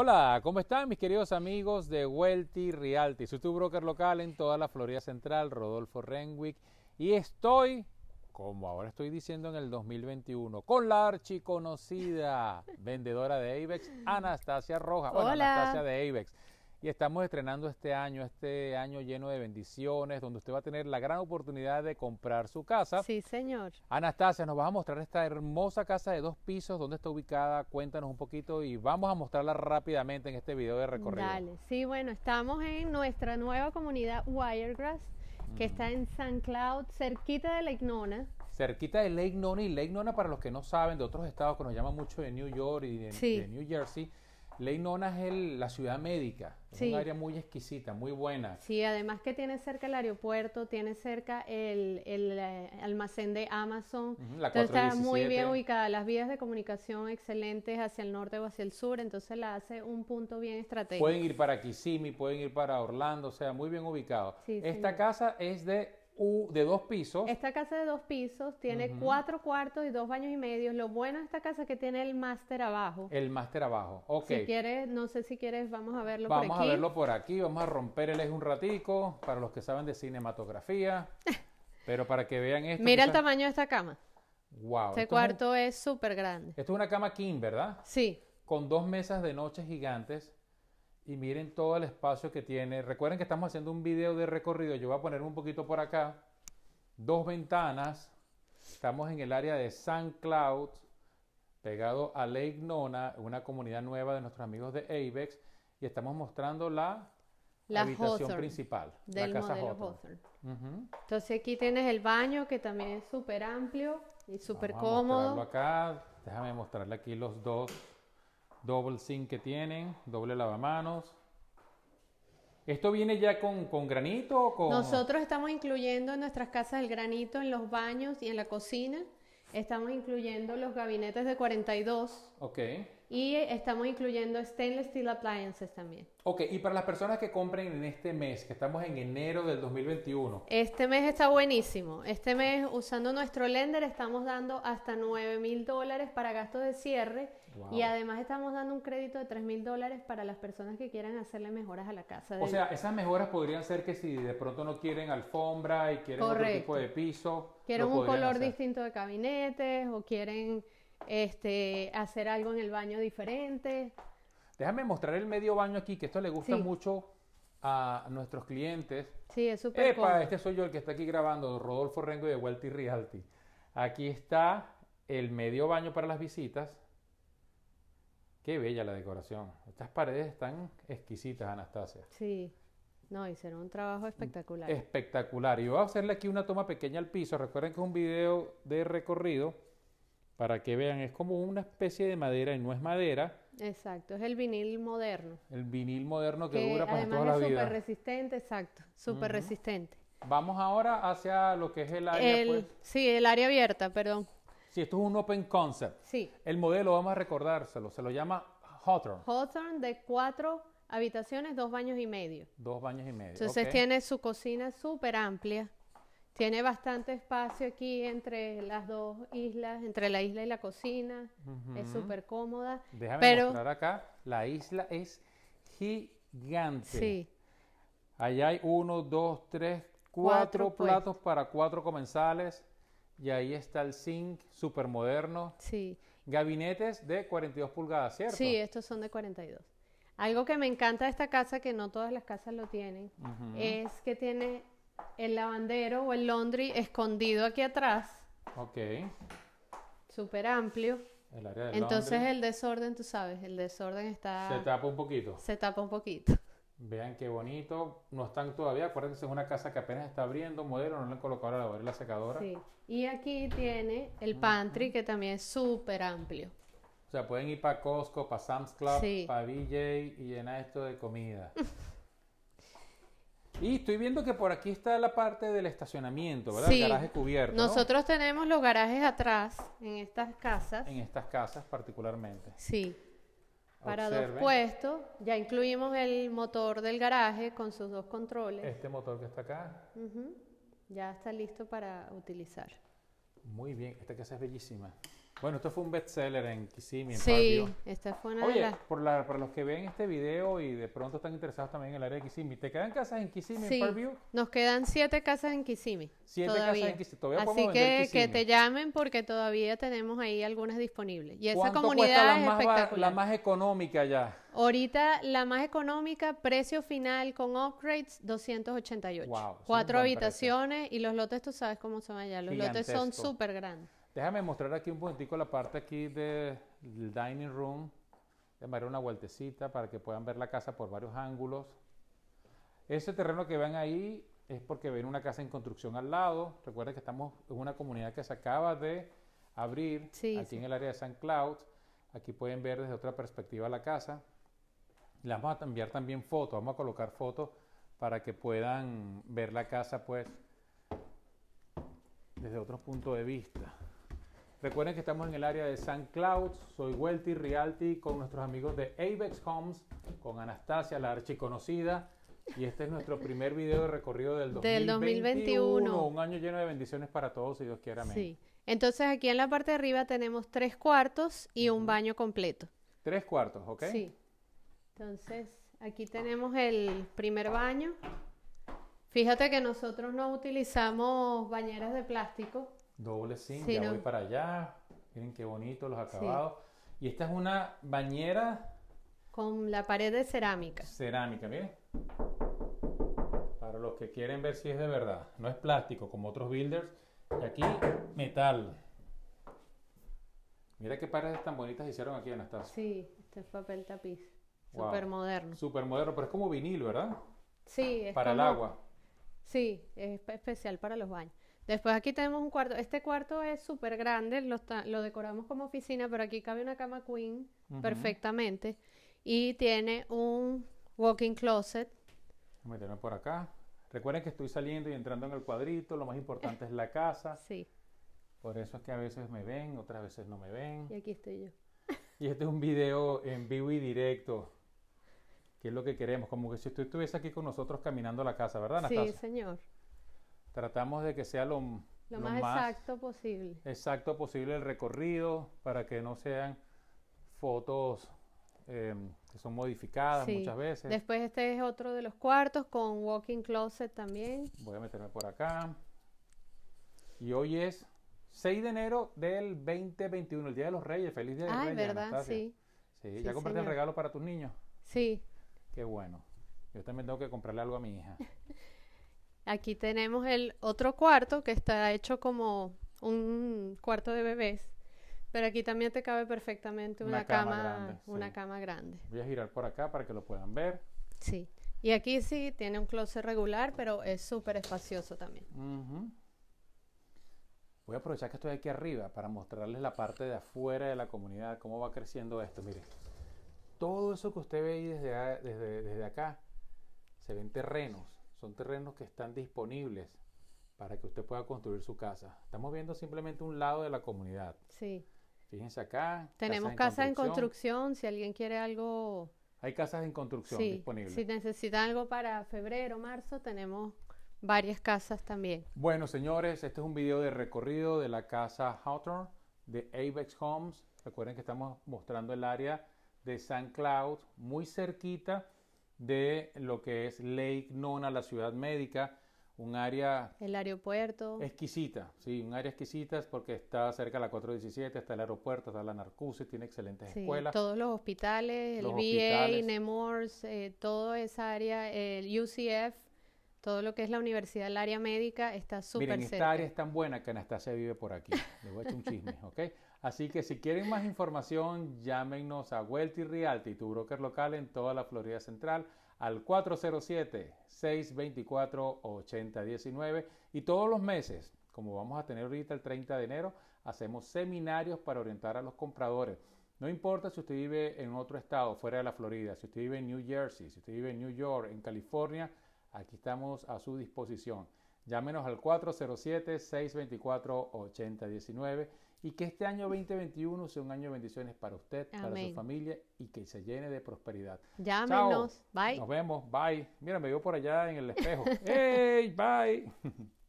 Hola, ¿cómo están mis queridos amigos de Wealthy Realty? Soy tu broker local en toda la Florida Central, Rodolfo Renwick, y estoy, como ahora estoy diciendo en el 2021, con la archiconocida vendedora de Avex, Anastasia Roja. Hola. Anastasia de Avex. Y estamos estrenando este año, este año lleno de bendiciones, donde usted va a tener la gran oportunidad de comprar su casa. Sí, señor. Anastasia, nos vas a mostrar esta hermosa casa de dos pisos, dónde está ubicada, cuéntanos un poquito y vamos a mostrarla rápidamente en este video de recorrido. Dale, sí, bueno, estamos en nuestra nueva comunidad Wiregrass, que está en San Cloud, cerquita de Lake Nona. cerquita de Lake Nona y Lake Nona para los que no saben de otros estados que nos llaman mucho de New York y de, de New Jersey Ley es la ciudad médica, es un área muy exquisita, muy buena. Sí, además que tiene cerca el aeropuerto, tiene cerca el, eh, almacén de Amazon, la entonces está muy bien ubicada, las vías de comunicación excelentes hacia el norte o hacia el sur, entonces la hace un punto bien estratégico. Pueden ir para Kissimmee, pueden ir para Orlando, o sea, muy bien ubicado. Esta casa es de de dos pisos. Esta casa de dos pisos tiene cuatro cuartos y dos baños y medio, Lo bueno de esta casa es que tiene el máster abajo. El máster abajo, ok. Si quieres, no sé si quieres, vamos a verlo por aquí. Vamos a verlo por aquí, vamos a romper el eje un ratico, para los que saben de cinematografía. pero para que vean esto. Mira el tamaño de esta cama. Wow. Este cuarto es súper grande. Esto es una cama king, ¿verdad? Sí. Con dos mesas de noche gigantes y miren todo el espacio que tiene. Recuerden que estamos haciendo un video de recorrido. Yo voy a poner un poquito por acá. Dos ventanas. Estamos en el área de San Cloud, pegado a Lake Nona, una comunidad nueva de nuestros amigos de Avex. Y estamos mostrando la, la habitación principal. Del la casa modelo Entonces aquí tienes el baño que también es súper amplio y súper cómodo. Acá. Déjame mostrarle aquí los dos Doble zinc que tienen, doble lavamanos. ¿Esto viene ya con, con granito? O con... Nosotros estamos incluyendo en nuestras casas el granito en los baños y en la cocina. Estamos incluyendo los gabinetes de 42. Ok. Y estamos incluyendo stainless steel appliances también. Ok, y para las personas que compren en este mes, que estamos en enero del 2021. Este mes está buenísimo. Este mes, usando nuestro lender, estamos dando hasta 9 mil dólares para gastos de cierre y además estamos dando un crédito de 3 mil dólares para las personas que quieran hacerle mejoras a la casa. O sea, esas mejoras podrían ser que si de pronto no quieren alfombra y quieren otro tipo de piso. Quieren un color distinto de gabinetes o quieren este, hacer algo en el baño diferente. Déjame mostrar el medio baño aquí, que esto le gusta mucho a nuestros clientes. Sí, es súper Epa, este soy yo el que está aquí grabando, Rodolfo Rengo de Walty Realty. Aquí está el medio baño para las visitas Qué bella la decoración. Estas paredes están exquisitas, Anastasia. Sí. No, hicieron un trabajo espectacular. Espectacular. Y voy a hacerle aquí una toma pequeña al piso. Recuerden que es un video de recorrido para que vean. Es como una especie de madera y no es madera. Exacto, es el vinil moderno. El vinil moderno que, dura para pues, toda la vida. es súper resistente, exacto. Súper resistente. Vamos ahora hacia lo que es el área. El, pues. Sí, el área abierta, perdón. Sí, esto es un open concept. Sí. El modelo, vamos a recordárselo, se lo llama Hawthorne. Hawthorne de cuatro habitaciones, dos baños y medio. Dos baños y medio. Entonces tiene su cocina súper amplia. Tiene bastante espacio aquí entre las dos islas, entre la isla y la cocina. Es súper cómoda. Déjame mostrar acá. La isla es gigante. Sí. Allá hay uno, dos, tres, cuatro, platos para cuatro comensales. Y ahí está el zinc super moderno. Sí. Gabinetes de 42 pulgadas, ¿cierto? Sí, estos son de 42. Algo que me encanta de esta casa, que no todas las casas lo tienen, es que tiene el lavandero o el laundry escondido aquí atrás. Ok. Súper amplio. El área Entonces el desorden, tú sabes, el desorden está... Se tapa un poquito. Se tapa un poquito. Vean qué bonito. No están todavía, acuérdense, es una casa que apenas está abriendo modelo, no le han colocado la la secadora. Sí. Y aquí tiene el pantry que también es súper amplio. O sea, pueden ir para Costco, para Sam's Club, para BJ y llenar esto de comida. y estoy viendo que por aquí está la parte del estacionamiento, ¿verdad? El garaje cubierto. Nosotros tenemos los garajes atrás en estas casas. En estas casas particularmente. Sí para dos puestos. Ya incluimos el motor del garaje con sus dos controles. Este motor que está acá. Ya está listo para utilizar. Muy bien, esta casa es bellísima. Bueno, esto fue un bestseller en Kissimmee. En sí, esta fue una Oye, de por la, para los que ven este video y de pronto están interesados también en el área de Kissimmee, ¿te quedan casas en Kissimmee, sí, en Parkview? nos quedan siete casas en Kissimmee. Siete casas en Kissimmee. Todavía Así que que te llamen porque todavía tenemos ahí algunas disponibles. Y esa comunidad es La más económica ya. Ahorita la más económica, precio final con upgrades, 288. Wow, Cuatro habitaciones y los lotes, tú sabes cómo son allá. Los lotes son súper grandes. Déjame mostrar aquí un poquitico la parte aquí del dining room. De manera una vueltecita para que puedan ver la casa por varios ángulos. Ese terreno que ven ahí es porque ven una casa en construcción al lado. Recuerden que estamos en una comunidad que se acaba de abrir aquí en el área de San Cloud. Aquí pueden ver desde otra perspectiva la casa. Les vamos a enviar también fotos, vamos a colocar fotos para que puedan ver la casa pues desde otro punto de vista. Recuerden que estamos en el área de San Cloud. Soy Welty Realty con nuestros amigos de Avex Homes, con Anastasia, la archiconocida. Y este es nuestro primer video de recorrido del 2021. Un año lleno de bendiciones para todos, si Dios quiere. Amén. Sí. Entonces aquí en la parte de arriba tenemos tres cuartos y un baño completo. Tres cuartos, ¿ok? Sí. Entonces aquí tenemos el primer baño. Fíjate que nosotros no utilizamos bañeras de plástico Doble zinc, ya voy para allá. Miren qué bonito los acabados. Y esta es una bañera. Con la pared de cerámica. Cerámica, miren. Para los que quieren ver si es de verdad. No es plástico como otros builders. Y aquí, metal. Mira qué paredes tan bonitas hicieron aquí, Anastasia. Sí, este es papel tapiz. super Súper moderno. Súper moderno, pero es como vinilo, ¿verdad? Sí. Es para el agua. Sí, es especial para los baños. Después aquí tenemos un cuarto. Este cuarto es súper grande, lo, decoramos como oficina, pero aquí cabe una cama queen perfectamente. Y tiene un walk-in closet. Voy a por acá. Recuerden que estoy saliendo y entrando en el cuadrito. Lo más importante es la casa. Sí. Por eso es que a veces me ven, otras veces no me ven. Y aquí estoy yo. Y este es un video en vivo y directo. Que es lo que queremos. Como que si tú estuviese aquí con nosotros caminando la casa, ¿verdad, Anastasia? Sí, señor tratamos de que sea lo, más, exacto posible. Exacto posible el recorrido para que no sean fotos eh, que son modificadas muchas veces. Después este es otro de los cuartos con walking closet también. Voy a meterme por acá. Y hoy es 6 de enero del 2021, el Día de los Reyes. Feliz Día de los Reyes. verdad, sí, ya compraste el regalo para tus niños. Sí. Qué bueno. Yo también tengo que comprarle algo a mi hija. Aquí tenemos el otro cuarto que está hecho como un cuarto de bebés. Pero aquí también te cabe perfectamente una, cama, grande, una cama grande. Voy a girar por acá para que lo puedan ver. Sí. Y aquí sí tiene un closet regular, pero es súper espacioso también. Voy a aprovechar que estoy aquí arriba para mostrarles la parte de afuera de la comunidad, cómo va creciendo esto. mire todo eso que usted ve ahí desde, desde, desde acá, se ven terrenos son terrenos que están disponibles para que usted pueda construir su casa. Estamos viendo simplemente un lado de la comunidad. Sí. Fíjense acá. Tenemos casas en, construcción. si alguien quiere algo hay casas en construcción disponibles. Si necesitan algo para febrero, marzo, tenemos varias casas también. Bueno, señores, este es un video de recorrido de la casa Hawthorne de Avex Homes. Recuerden que estamos mostrando el área de San Cloud, muy cerquita de lo que es Lake Nona, la ciudad médica, un área... El aeropuerto. Exquisita, sí, un área exquisita porque está cerca de la 417, está el aeropuerto, está la Narcusis, tiene excelentes sí, escuelas. Todos los hospitales, el VA, Nemours, eh, toda esa área, el UCF, todo lo que es la universidad, el área médica, está súper cerca. Miren, esta área es tan buena que Anastasia vive por aquí. Le voy a echar un chisme, ¿ok? Así que si quieren más información, llámenos a Welty Realty, tu broker local en toda la Florida Central, al 407-624-8019. Y todos los meses, como vamos a tener ahorita el 30 de enero, hacemos seminarios para orientar a los compradores. No importa si usted vive en otro estado fuera de la Florida, si usted vive en New Jersey, si usted vive en New York, en California, aquí estamos a su disposición. Llámenos al 407-624-8019 y que este año 2021 sea un año de bendiciones para usted, para su familia y que se llene de prosperidad. Llámenos. Bye. Nos vemos. Bye. Mira, me veo por allá en el espejo. ¡Hey! Bye.